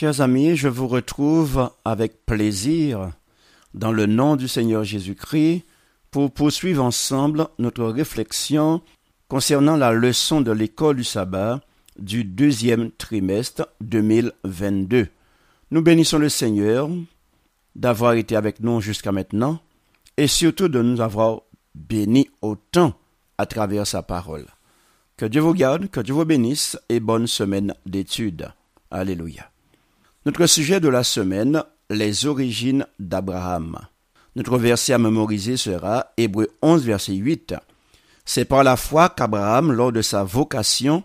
Chers amis, je vous retrouve avec plaisir dans le nom du Seigneur Jésus-Christ pour poursuivre ensemble notre réflexion concernant la leçon de l'école du sabbat du deuxième trimestre 2022. Nous bénissons le Seigneur d'avoir été avec nous jusqu'à maintenant et surtout de nous avoir bénis autant à travers sa parole. Que Dieu vous garde, que Dieu vous bénisse et bonne semaine d'études. Alléluia. Notre sujet de la semaine, les origines d'Abraham. Notre verset à mémoriser sera Hébreu 11, verset 8. C'est par la foi qu'Abraham, lors de sa vocation,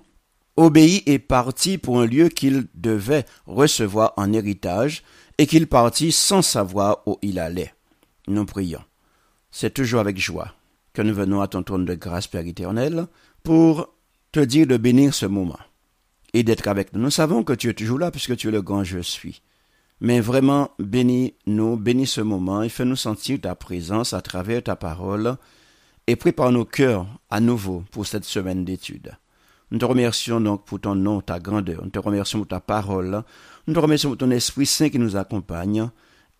obéit et partit pour un lieu qu'il devait recevoir en héritage et qu'il partit sans savoir où il allait. Nous prions. C'est toujours avec joie que nous venons à ton trône de grâce, Père éternel, pour te dire de bénir ce moment et d'être avec nous. Nous savons que tu es toujours là puisque tu es le grand je suis. Mais vraiment, bénis-nous, bénis ce moment et fais-nous sentir ta présence à travers ta parole et prépare nos cœurs à nouveau pour cette semaine d'étude Nous te remercions donc pour ton nom, ta grandeur. Nous te remercions pour ta parole. Nous te remercions pour ton Esprit Saint qui nous accompagne.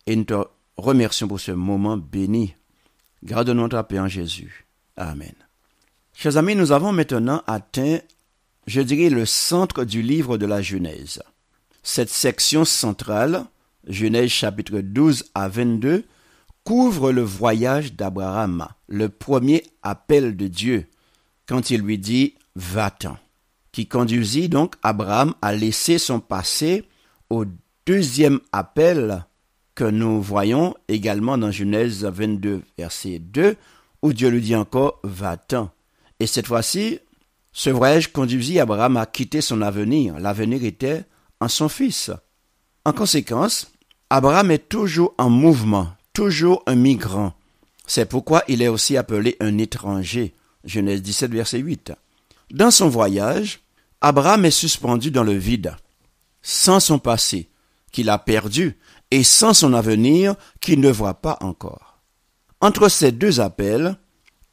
Et nous te remercions pour ce moment béni. Garde-nous ta paix en Jésus. Amen. Chers amis, nous avons maintenant atteint je dirais, le centre du livre de la Genèse. Cette section centrale, Genèse chapitre 12 à 22, couvre le voyage d'Abraham, le premier appel de Dieu, quand il lui dit Va-t'en, qui conduisit donc Abraham à laisser son passé au deuxième appel que nous voyons également dans Genèse 22, verset 2, où Dieu lui dit encore Va-t'en. Et cette fois-ci, ce voyage conduisit Abraham à quitter son avenir. L'avenir était en son fils. En conséquence, Abraham est toujours en mouvement, toujours un migrant. C'est pourquoi il est aussi appelé un étranger. Genèse 17, verset 8. Dans son voyage, Abraham est suspendu dans le vide, sans son passé, qu'il a perdu, et sans son avenir, qu'il ne voit pas encore. Entre ces deux appels,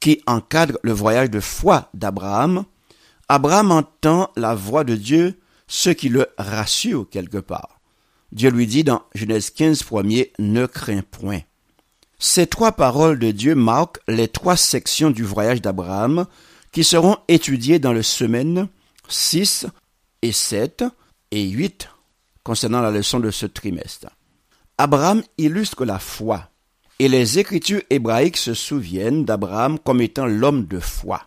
qui encadrent le voyage de foi d'Abraham, Abraham entend la voix de Dieu, ce qui le rassure quelque part. Dieu lui dit dans Genèse 15 premier, ne crains point. Ces trois paroles de Dieu marquent les trois sections du voyage d'Abraham qui seront étudiées dans les semaines 6 et 7 et 8 concernant la leçon de ce trimestre. Abraham illustre la foi et les écritures hébraïques se souviennent d'Abraham comme étant l'homme de foi.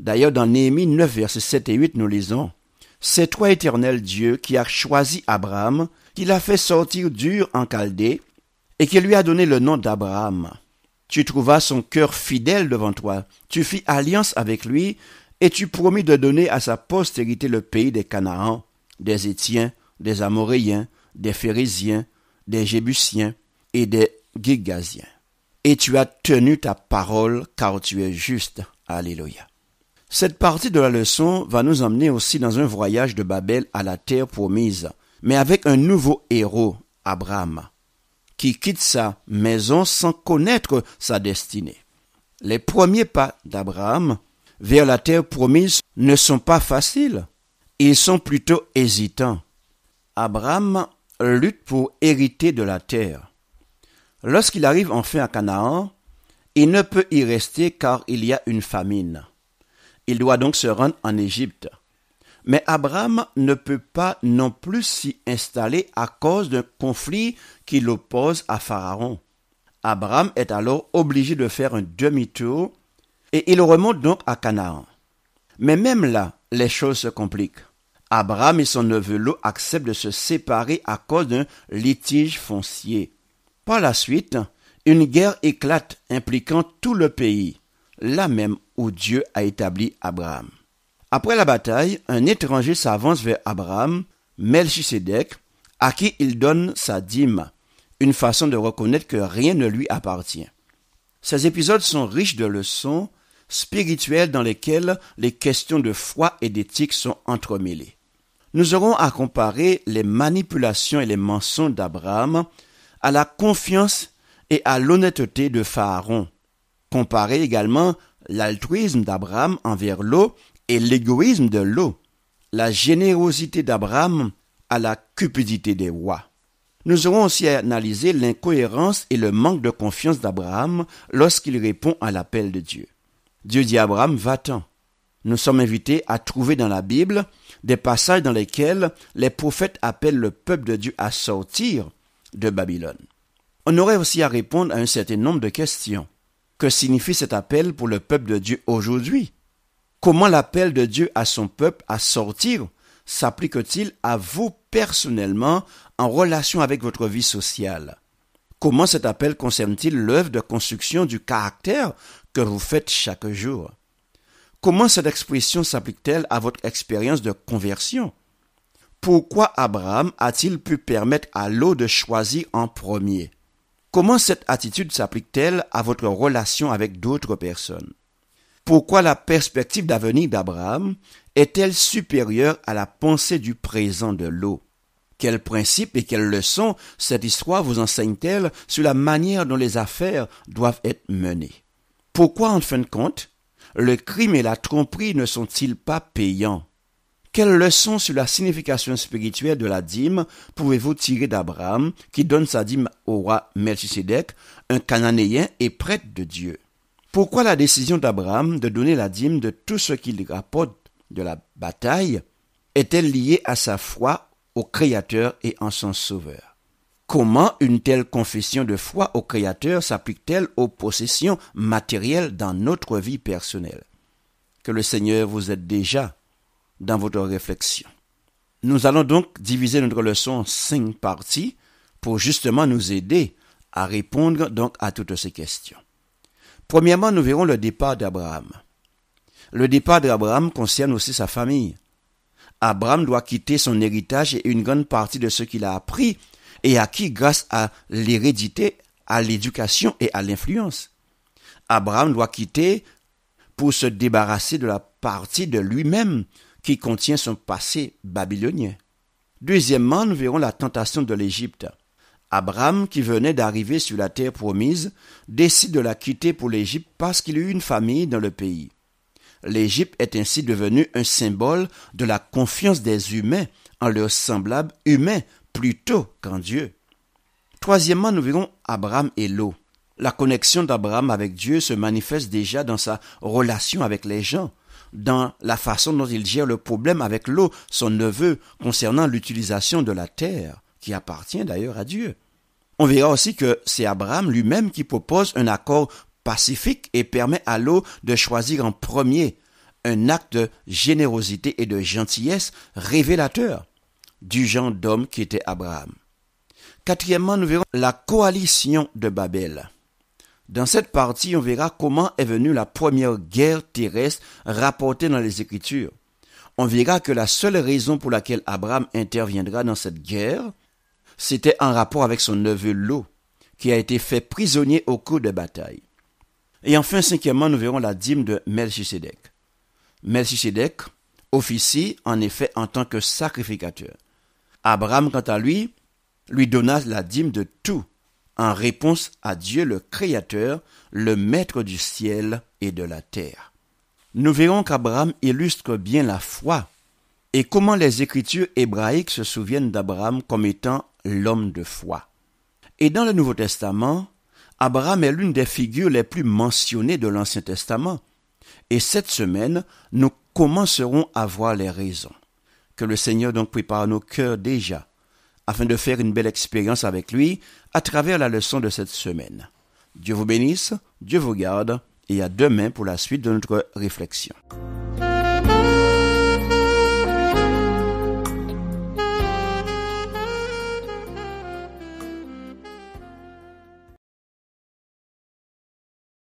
D'ailleurs, dans Néhémie 9, versets 7 et 8, nous lisons C'est toi, éternel Dieu, qui as choisi Abraham, qui l'a fait sortir dur en Chaldée, et qui lui a donné le nom d'Abraham. Tu trouvas son cœur fidèle devant toi, tu fis alliance avec lui, et tu promis de donner à sa postérité le pays des Canaans, des Étiens, des Amoréens, des Phérésiens, des Jébusiens et des Gigasiens. Et tu as tenu ta parole car tu es juste. Alléluia. Cette partie de la leçon va nous emmener aussi dans un voyage de Babel à la terre promise, mais avec un nouveau héros, Abraham, qui quitte sa maison sans connaître sa destinée. Les premiers pas d'Abraham vers la terre promise ne sont pas faciles, ils sont plutôt hésitants. Abraham lutte pour hériter de la terre. Lorsqu'il arrive enfin à Canaan, il ne peut y rester car il y a une famine. Il doit donc se rendre en Égypte. Mais Abraham ne peut pas non plus s'y installer à cause d'un conflit qui l'oppose à Pharaon. Abraham est alors obligé de faire un demi-tour et il remonte donc à Canaan. Mais même là, les choses se compliquent. Abraham et son neveu Lot acceptent de se séparer à cause d'un litige foncier. Par la suite, une guerre éclate impliquant tout le pays là même où Dieu a établi Abraham. Après la bataille, un étranger s'avance vers Abraham, Melchisedec, à qui il donne sa dîme, une façon de reconnaître que rien ne lui appartient. Ces épisodes sont riches de leçons spirituelles dans lesquelles les questions de foi et d'éthique sont entremêlées. Nous aurons à comparer les manipulations et les mensonges d'Abraham à la confiance et à l'honnêteté de Pharaon, comparer également l'altruisme d'Abraham envers l'eau et l'égoïsme de l'eau, la générosité d'Abraham à la cupidité des rois. Nous aurons aussi analyser l'incohérence et le manque de confiance d'Abraham lorsqu'il répond à l'appel de Dieu. Dieu dit à Abraham, va-t'en. Nous sommes invités à trouver dans la Bible des passages dans lesquels les prophètes appellent le peuple de Dieu à sortir de Babylone. On aurait aussi à répondre à un certain nombre de questions que signifie cet appel pour le peuple de Dieu aujourd'hui Comment l'appel de Dieu à son peuple à sortir s'applique-t-il à vous personnellement en relation avec votre vie sociale Comment cet appel concerne-t-il l'œuvre de construction du caractère que vous faites chaque jour Comment cette expression s'applique-t-elle à votre expérience de conversion Pourquoi Abraham a-t-il pu permettre à l'eau de choisir en premier Comment cette attitude s'applique-t-elle à votre relation avec d'autres personnes Pourquoi la perspective d'avenir d'Abraham est-elle supérieure à la pensée du présent de l'eau Quels principes et quelles leçons cette histoire vous enseigne-t-elle sur la manière dont les affaires doivent être menées Pourquoi, en fin de compte, le crime et la tromperie ne sont-ils pas payants quelle leçon sur la signification spirituelle de la dîme pouvez-vous tirer d'Abraham qui donne sa dîme au roi Melchisedec, un Cananéen et prêtre de Dieu Pourquoi la décision d'Abraham de donner la dîme de tout ce qu'il rapporte de la bataille est-elle liée à sa foi au Créateur et en son Sauveur Comment une telle confession de foi au Créateur s'applique-t-elle aux possessions matérielles dans notre vie personnelle Que le Seigneur vous aide déjà dans votre réflexion. Nous allons donc diviser notre leçon en cinq parties pour justement nous aider à répondre donc à toutes ces questions. Premièrement, nous verrons le départ d'Abraham. Le départ d'Abraham concerne aussi sa famille. Abraham doit quitter son héritage et une grande partie de ce qu'il a appris et acquis grâce à l'hérédité, à l'éducation et à l'influence. Abraham doit quitter pour se débarrasser de la partie de lui-même qui contient son passé babylonien. Deuxièmement, nous verrons la tentation de l'Égypte. Abraham, qui venait d'arriver sur la terre promise, décide de la quitter pour l'Égypte parce qu'il eut une famille dans le pays. L'Égypte est ainsi devenue un symbole de la confiance des humains en leurs semblables humains plutôt qu'en Dieu. Troisièmement, nous verrons Abraham et l'eau. La connexion d'Abraham avec Dieu se manifeste déjà dans sa relation avec les gens dans la façon dont il gère le problème avec l'eau, son neveu, concernant l'utilisation de la terre, qui appartient d'ailleurs à Dieu. On verra aussi que c'est Abraham lui-même qui propose un accord pacifique et permet à l'eau de choisir en premier un acte de générosité et de gentillesse révélateur du genre d'homme qui était Abraham. Quatrièmement, nous verrons la coalition de Babel. Dans cette partie, on verra comment est venue la première guerre terrestre rapportée dans les Écritures. On verra que la seule raison pour laquelle Abraham interviendra dans cette guerre, c'était en rapport avec son neveu Lot, qui a été fait prisonnier au cours de bataille. Et enfin, cinquièmement, nous verrons la dîme de Melchisedec. Melchizedek officie en effet en tant que sacrificateur. Abraham, quant à lui, lui donna la dîme de tout en réponse à Dieu le Créateur, le Maître du ciel et de la terre. Nous verrons qu'Abraham illustre bien la foi et comment les écritures hébraïques se souviennent d'Abraham comme étant l'homme de foi. Et dans le Nouveau Testament, Abraham est l'une des figures les plus mentionnées de l'Ancien Testament. Et cette semaine, nous commencerons à voir les raisons. Que le Seigneur donc prépare nos cœurs déjà, afin de faire une belle expérience avec lui à travers la leçon de cette semaine. Dieu vous bénisse, Dieu vous garde, et à demain pour la suite de notre réflexion.